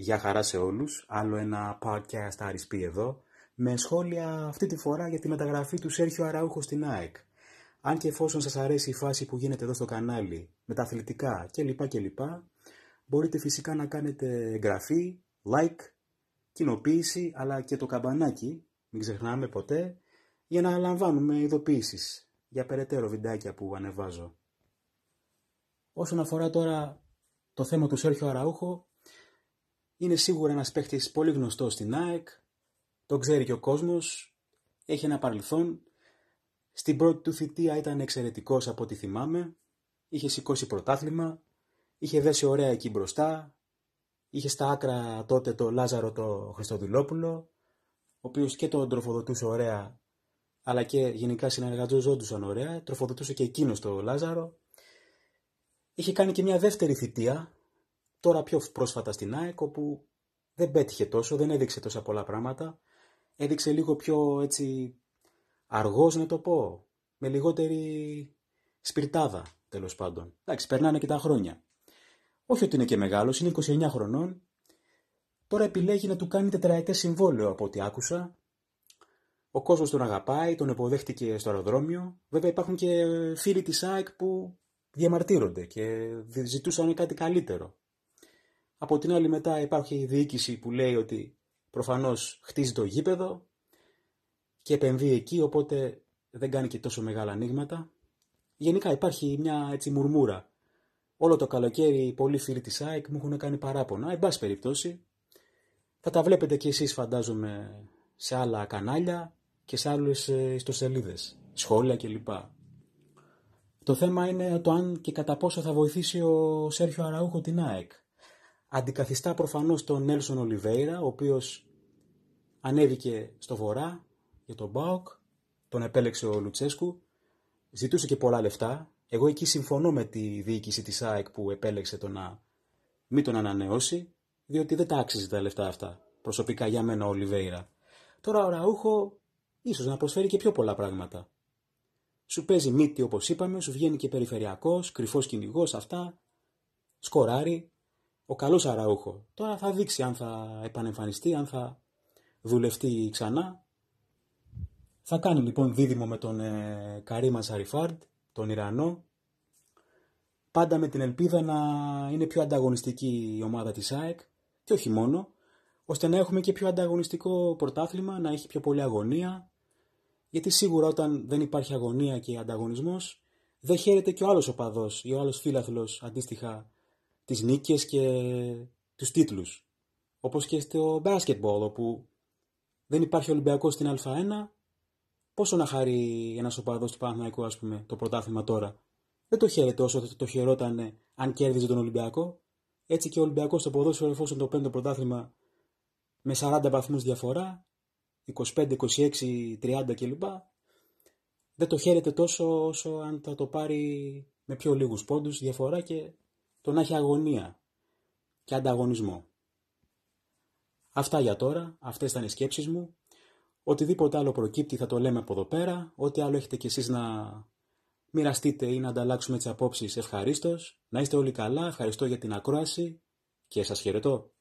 Γεια χαρά σε όλους, άλλο ένα podcast αρισπή εδώ, με σχόλια αυτή τη φορά για τη μεταγραφή του Σέρχιο Αραούχο στην ΑΕΚ. Αν και εφόσον σας αρέσει η φάση που γίνεται εδώ στο κανάλι, με τα αθλητικά κλπ κλπ, μπορείτε φυσικά να κάνετε εγγραφή, like, κοινοποίηση, αλλά και το καμπανάκι, μην ξεχνάμε ποτέ, για να λαμβάνουμε ειδοποίησεις για περαιτέρω βιντεάκια που ανεβάζω. Όσον αφορά τώρα το θέμα του Σέρχιο Αραούχο, είναι σίγουρα ένας παίχτης πολύ γνωστός στην ΑΕΚ, το ξέρει και ο κόσμος, έχει ένα παρελθόν. Στην πρώτη του θητεία ήταν εξαιρετικός από ό,τι θυμάμαι, είχε σηκώσει πρωτάθλημα, είχε δέσει ωραία εκεί μπροστά, είχε στα άκρα τότε το Λάζαρο το Χριστοδηλόπουλο. ο οποίος και τον τροφοδοτούσε ωραία, αλλά και γενικά συνεργαζόντουσαν ωραία, τροφοδοτούσε και εκείνος το Λάζαρο. Είχε κάνει και μια δεύτερη θητεία, Τώρα πιο πρόσφατα στην ΑΕΚ, όπου δεν πέτυχε τόσο, δεν έδειξε τόσα πολλά πράγματα. Έδειξε λίγο πιο έτσι αργός να το πω, με λιγότερη σπιρτάδα τέλος πάντων. Εντάξει, περνάνε και τα χρόνια. Όχι ότι είναι και μεγάλος, είναι 29 χρονών. Τώρα επιλέγει να του κάνει τετραετές συμβόλαιο από ό,τι άκουσα. Ο κόσμος τον αγαπάει, τον υποδέχτηκε στο αεροδρόμιο. Βέβαια υπάρχουν και φίλοι της ΑΕΚ που διαμαρτύρονται και ζητούσαν κάτι καλύτερο. Από την άλλη μετά υπάρχει η διοίκηση που λέει ότι προφανώς χτίζει το γήπεδο και επενδύει εκεί, οπότε δεν κάνει και τόσο μεγάλα ανοίγματα. Γενικά υπάρχει μια έτσι μουρμούρα. Όλο το καλοκαίρι πολλοί φίλοι της ΑΕΚ μου έχουν κάνει παράπονα. Εν πάση περιπτώσει, θα τα βλέπετε και εσείς φαντάζομαι σε άλλα κανάλια και σε άλλες ε, ιστοσελίδες, σχόλια κλπ. Το θέμα είναι το αν και κατά πόσο θα βοηθήσει ο Σέρχιο Αραούχο την ΑΕΚ. Αντικαθιστά προφανώς τον Νέλσον Ολιβέηρα, ο οποίος ανέβηκε στο βορρά για τον Μπάοκ, τον επέλεξε ο Λουτσέσκου, ζητούσε και πολλά λεφτά. Εγώ εκεί συμφωνώ με τη διοίκηση της ΑΕΚ που επέλεξε το να μην τον ανανεώσει, διότι δεν τα άξιζε τα λεφτά αυτά, προσωπικά για μένα ο Τώρα ο Ραούχο ίσως να προσφέρει και πιο πολλά πράγματα. Σου παίζει μύτη όπως είπαμε, σου βγαίνει και περιφερειακός, κρυφός κυνηγός, αυτά, σκοράρει, ο καλός Αραούχο. Τώρα θα δείξει αν θα επανεμφανιστεί, αν θα δουλευτεί ξανά. Θα κάνει λοιπόν δίδυμο με τον ε, Καρίμα Σαριφάρντ, τον Ιρανό. Πάντα με την ελπίδα να είναι πιο ανταγωνιστική η ομάδα της ΑΕΚ και όχι μόνο, ώστε να έχουμε και πιο ανταγωνιστικό πρωτάθλημα, να έχει πιο πολλή αγωνία, γιατί σίγουρα όταν δεν υπάρχει αγωνία και ανταγωνισμός, δεν χαίρεται και ο άλλος οπαδός ή ο άλλος φίλαθλος αντίστοιχα τις νίκες και τους τίτλους. Όπως και στο μπάσκετμπολ, όπου δεν υπάρχει Ολυμπιακός στην Α1, πόσο να χαρεί ένας οπαδός του Παναθηναϊκού, ας πούμε, το πρωτάθλημα τώρα. Δεν το χαίρεται όσο το χαιρόταν αν κέρδιζε τον Ολυμπιακό. Έτσι και ο Ολυμπιακός στο ποδόσφαιρο, εφόσον το πέμπτο πρωτάθλημα με 40 βαθμούς διαφορά, 25, 26, 30 κλπ. Δεν το χαίρεται τόσο όσο αν θα το πάρει με πιο λίγους πόντους διαφορά και το να έχει αγωνία και ανταγωνισμό. Αυτά για τώρα, αυτές ήταν οι σκέψεις μου. Οτιδήποτε άλλο προκύπτει θα το λέμε από εδώ πέρα, ό,τι άλλο έχετε κι εσείς να μοιραστείτε ή να ανταλλάξουμε τις απόψεις ευχαρίστως. Να είστε όλοι καλά, ευχαριστώ για την ακρόαση και σας χαιρετώ.